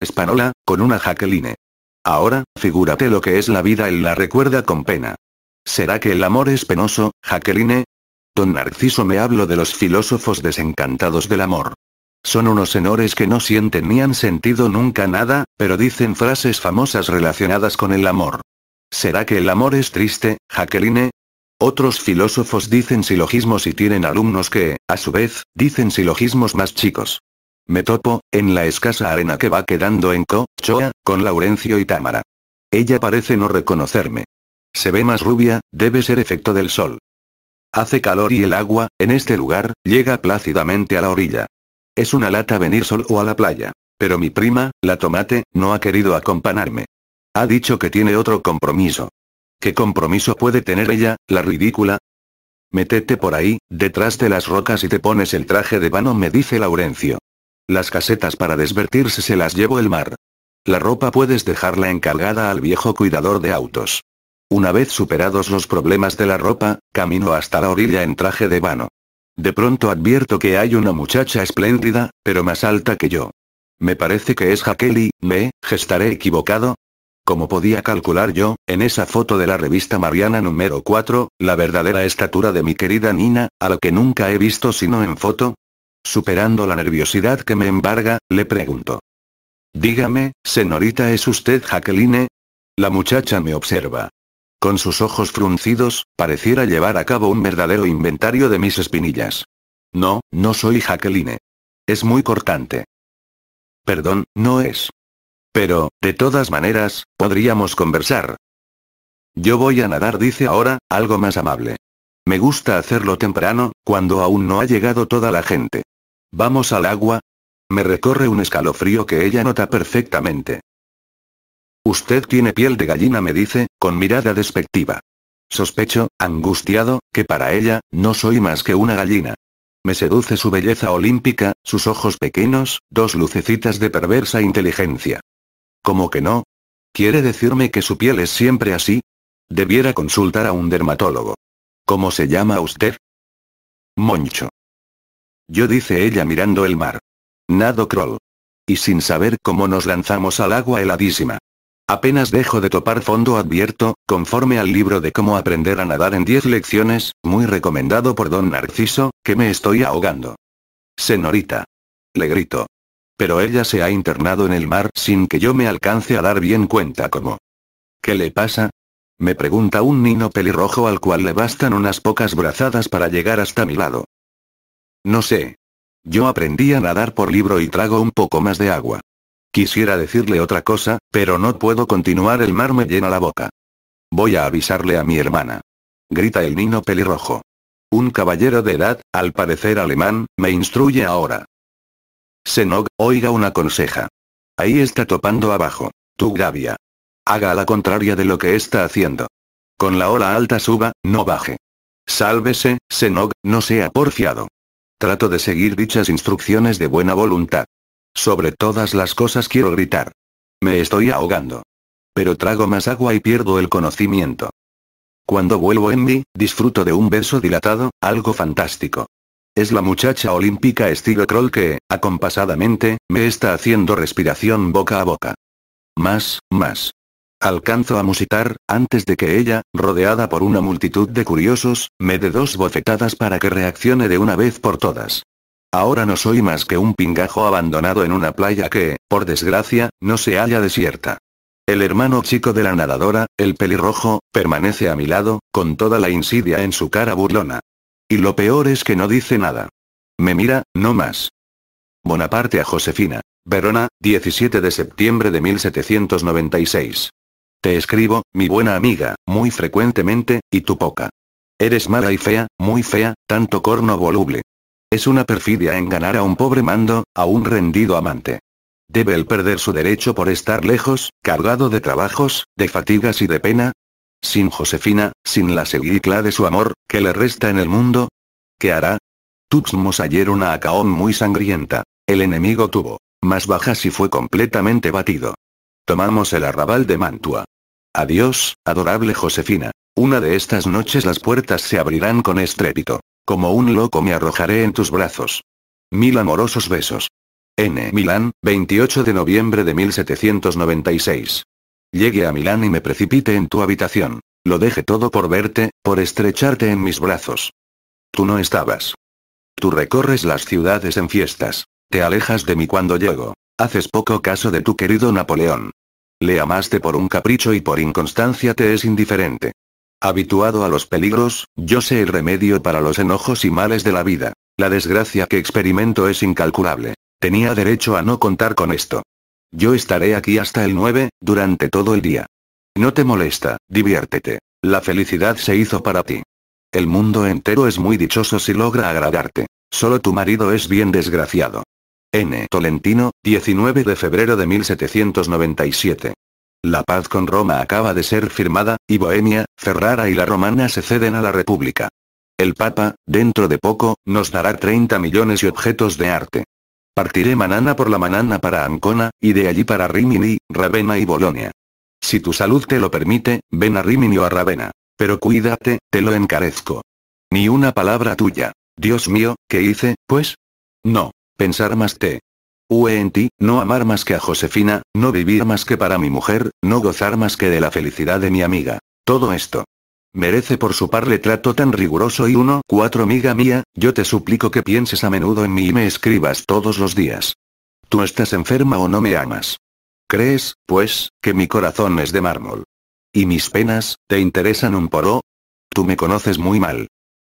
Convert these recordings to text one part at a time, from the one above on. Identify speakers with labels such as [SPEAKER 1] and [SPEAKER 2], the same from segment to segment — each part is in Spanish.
[SPEAKER 1] espanola, con una jaqueline. Ahora, figúrate lo que es la vida, y la recuerda con pena. ¿Será que el amor es penoso, jaqueline? Don Narciso me hablo de los filósofos desencantados del amor. Son unos senores que no sienten ni han sentido nunca nada, pero dicen frases famosas relacionadas con el amor. ¿Será que el amor es triste, jaqueline? Otros filósofos dicen silogismos y tienen alumnos que, a su vez, dicen silogismos más chicos. Me topo, en la escasa arena que va quedando en Cochoa, Choa, con Laurencio y Tamara. Ella parece no reconocerme. Se ve más rubia, debe ser efecto del sol. Hace calor y el agua, en este lugar, llega plácidamente a la orilla. Es una lata venir sol o a la playa. Pero mi prima, la tomate, no ha querido acompañarme. Ha dicho que tiene otro compromiso. ¿Qué compromiso puede tener ella, la ridícula? Métete por ahí, detrás de las rocas y te pones el traje de vano, me dice Laurencio. Las casetas para desvertirse se las llevo el mar. La ropa puedes dejarla encargada al viejo cuidador de autos. Una vez superados los problemas de la ropa, camino hasta la orilla en traje de vano. De pronto advierto que hay una muchacha espléndida, pero más alta que yo. Me parece que es Jaqueline, ¿me gestaré equivocado? Como podía calcular yo, en esa foto de la revista Mariana número 4, la verdadera estatura de mi querida Nina, a la que nunca he visto sino en foto, Superando la nerviosidad que me embarga, le pregunto. Dígame, señorita, ¿es usted Jacqueline? La muchacha me observa. Con sus ojos fruncidos, pareciera llevar a cabo un verdadero inventario de mis espinillas. No, no soy Jacqueline. Es muy cortante. Perdón, no es. Pero, de todas maneras, podríamos conversar. Yo voy a nadar, dice ahora, algo más amable. Me gusta hacerlo temprano, cuando aún no ha llegado toda la gente. ¿Vamos al agua? Me recorre un escalofrío que ella nota perfectamente. Usted tiene piel de gallina, me dice, con mirada despectiva. Sospecho, angustiado, que para ella, no soy más que una gallina. Me seduce su belleza olímpica, sus ojos pequeños, dos lucecitas de perversa inteligencia. ¿Cómo que no? ¿Quiere decirme que su piel es siempre así? Debiera consultar a un dermatólogo. ¿Cómo se llama usted? Moncho. Yo dice ella mirando el mar. Nado crawl. Y sin saber cómo nos lanzamos al agua heladísima. Apenas dejo de topar fondo advierto, conforme al libro de cómo aprender a nadar en 10 lecciones, muy recomendado por don Narciso, que me estoy ahogando. Señorita. Le grito. Pero ella se ha internado en el mar sin que yo me alcance a dar bien cuenta cómo. ¿Qué le pasa? Me pregunta un nino pelirrojo al cual le bastan unas pocas brazadas para llegar hasta mi lado. No sé. Yo aprendí a nadar por libro y trago un poco más de agua. Quisiera decirle otra cosa, pero no puedo continuar, el mar me llena la boca. Voy a avisarle a mi hermana. Grita el nino pelirrojo. Un caballero de edad, al parecer alemán, me instruye ahora. Senog, oiga una conseja. Ahí está topando abajo. Tu gavia. Haga la contraria de lo que está haciendo. Con la ola alta suba, no baje. Sálvese, Senog, no sea porfiado. Trato de seguir dichas instrucciones de buena voluntad. Sobre todas las cosas quiero gritar. Me estoy ahogando. Pero trago más agua y pierdo el conocimiento. Cuando vuelvo en mí, disfruto de un beso dilatado, algo fantástico. Es la muchacha olímpica estilo Kroll que, acompasadamente, me está haciendo respiración boca a boca. Más, más, alcanzo a musitar, antes de que ella, rodeada por una multitud de curiosos, me dé dos bofetadas para que reaccione de una vez por todas. Ahora no soy más que un pingajo abandonado en una playa que, por desgracia, no se halla desierta. El hermano chico de la nadadora, el pelirrojo, permanece a mi lado, con toda la insidia en su cara burlona. Y lo peor es que no dice nada. Me mira, no más. Bonaparte a Josefina. Verona, 17 de septiembre de 1796. Te escribo, mi buena amiga, muy frecuentemente, y tú poca. Eres mala y fea, muy fea, tanto corno voluble. Es una perfidia ganar a un pobre mando, a un rendido amante. ¿Debe el perder su derecho por estar lejos, cargado de trabajos, de fatigas y de pena? Sin Josefina, sin la seguicla de su amor, que le resta en el mundo? ¿Qué hará? Tuxmos ayer una acaón muy sangrienta. El enemigo tuvo más bajas y fue completamente batido. Tomamos el arrabal de Mantua. Adiós, adorable Josefina. Una de estas noches las puertas se abrirán con estrépito. Como un loco me arrojaré en tus brazos. Mil amorosos besos. N. Milán, 28 de noviembre de 1796. Llegué a Milán y me precipité en tu habitación. Lo dejé todo por verte, por estrecharte en mis brazos. Tú no estabas. Tú recorres las ciudades en fiestas. Te alejas de mí cuando llego. Haces poco caso de tu querido Napoleón. Le amaste por un capricho y por inconstancia te es indiferente. Habituado a los peligros, yo sé el remedio para los enojos y males de la vida. La desgracia que experimento es incalculable. Tenía derecho a no contar con esto. Yo estaré aquí hasta el 9, durante todo el día. No te molesta, diviértete. La felicidad se hizo para ti. El mundo entero es muy dichoso si logra agradarte. Solo tu marido es bien desgraciado. N. Tolentino, 19 de febrero de 1797. La paz con Roma acaba de ser firmada, y Bohemia, Ferrara y la Romana se ceden a la República. El Papa, dentro de poco, nos dará 30 millones y objetos de arte. Partiré manana por la manana para Ancona, y de allí para Rimini, Ravenna y Bolonia. Si tu salud te lo permite, ven a Rimini o a Ravenna. Pero cuídate, te lo encarezco. Ni una palabra tuya. Dios mío, ¿qué hice, pues? No. Pensar más te. Ue en ti, no amar más que a Josefina, no vivir más que para mi mujer, no gozar más que de la felicidad de mi amiga. Todo esto. Merece por su parle trato tan riguroso y uno, cuatro amiga mía, yo te suplico que pienses a menudo en mí y me escribas todos los días. Tú estás enferma o no me amas. ¿Crees, pues, que mi corazón es de mármol? ¿Y mis penas, te interesan un poro. Tú me conoces muy mal.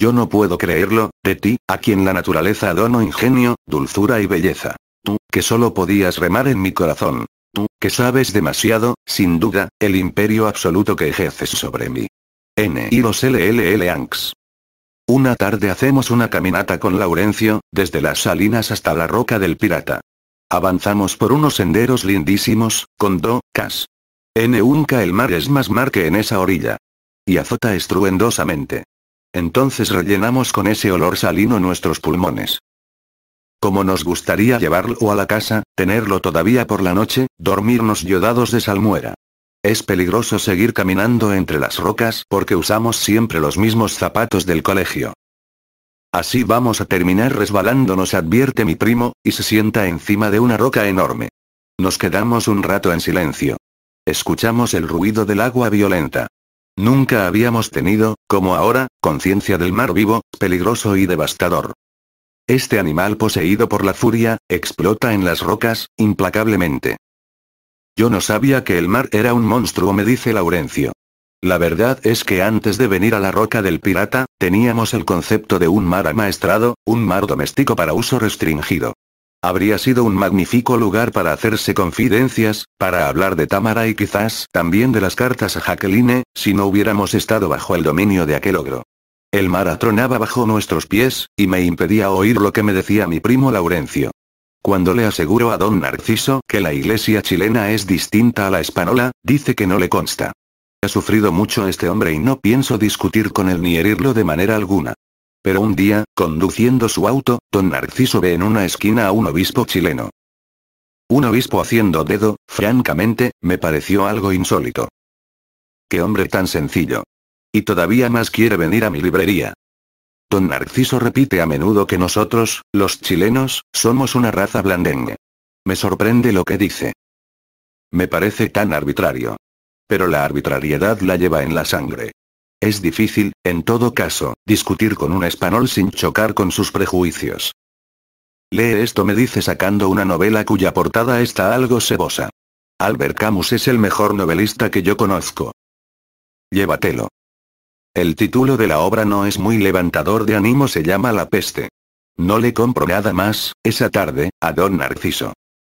[SPEAKER 1] Yo no puedo creerlo, de ti, a quien la naturaleza adono ingenio, dulzura y belleza. Tú, que solo podías remar en mi corazón. Tú, que sabes demasiado, sin duda, el imperio absoluto que ejerces sobre mí. N. y los LLL Anx. Una tarde hacemos una caminata con Laurencio, desde las salinas hasta la roca del pirata. Avanzamos por unos senderos lindísimos, con do, cas. N unca el mar es más mar que en esa orilla. Y azota estruendosamente entonces rellenamos con ese olor salino nuestros pulmones. Como nos gustaría llevarlo a la casa, tenerlo todavía por la noche, dormirnos yodados de salmuera. Es peligroso seguir caminando entre las rocas porque usamos siempre los mismos zapatos del colegio. Así vamos a terminar resbalándonos, advierte mi primo, y se sienta encima de una roca enorme. Nos quedamos un rato en silencio. Escuchamos el ruido del agua violenta. Nunca habíamos tenido, como ahora, conciencia del mar vivo, peligroso y devastador. Este animal poseído por la furia, explota en las rocas, implacablemente. Yo no sabía que el mar era un monstruo, me dice Laurencio. La verdad es que antes de venir a la roca del pirata, teníamos el concepto de un mar amaestrado, un mar doméstico para uso restringido. Habría sido un magnífico lugar para hacerse confidencias, para hablar de Tamara y quizás también de las cartas a Jacqueline, si no hubiéramos estado bajo el dominio de aquel ogro. El mar atronaba bajo nuestros pies, y me impedía oír lo que me decía mi primo Laurencio. Cuando le aseguro a don Narciso que la iglesia chilena es distinta a la española, dice que no le consta. Ha sufrido mucho este hombre y no pienso discutir con él ni herirlo de manera alguna. Pero un día, conduciendo su auto, don Narciso ve en una esquina a un obispo chileno. Un obispo haciendo dedo, francamente, me pareció algo insólito. Qué hombre tan sencillo. Y todavía más quiere venir a mi librería. Don Narciso repite a menudo que nosotros, los chilenos, somos una raza blandengue. Me sorprende lo que dice. Me parece tan arbitrario. Pero la arbitrariedad la lleva en la sangre. Es difícil, en todo caso, discutir con un español sin chocar con sus prejuicios. Lee esto me dice sacando una novela cuya portada está algo sebosa. Albert Camus es el mejor novelista que yo conozco. Llévatelo. El título de la obra no es muy levantador de ánimo, se llama La peste. No le compro nada más, esa tarde, a don Narciso.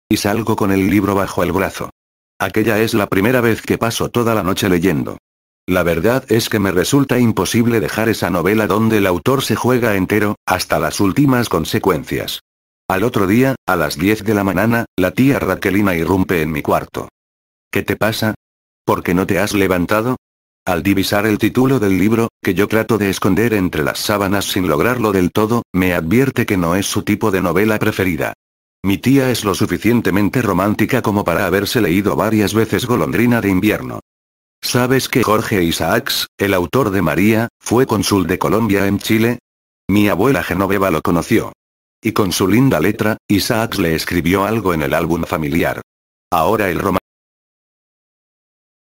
[SPEAKER 1] Y salgo con el libro bajo el brazo. Aquella es la primera vez que paso toda la noche leyendo. La verdad es que me resulta imposible dejar esa novela donde el autor se juega entero, hasta las últimas consecuencias. Al otro día, a las 10 de la mañana, la tía Raquelina irrumpe en mi cuarto. ¿Qué te pasa? ¿Por qué no te has levantado? Al divisar el título del libro, que yo trato de esconder entre las sábanas sin lograrlo del todo, me advierte que no es su tipo de novela preferida. Mi tía es lo suficientemente romántica como para haberse leído varias veces Golondrina de invierno. ¿Sabes que Jorge Isaacs, el autor de María, fue cónsul de Colombia en Chile? Mi abuela Genoveva lo conoció. Y con su linda letra, Isaacs le escribió algo en el álbum familiar. Ahora el romance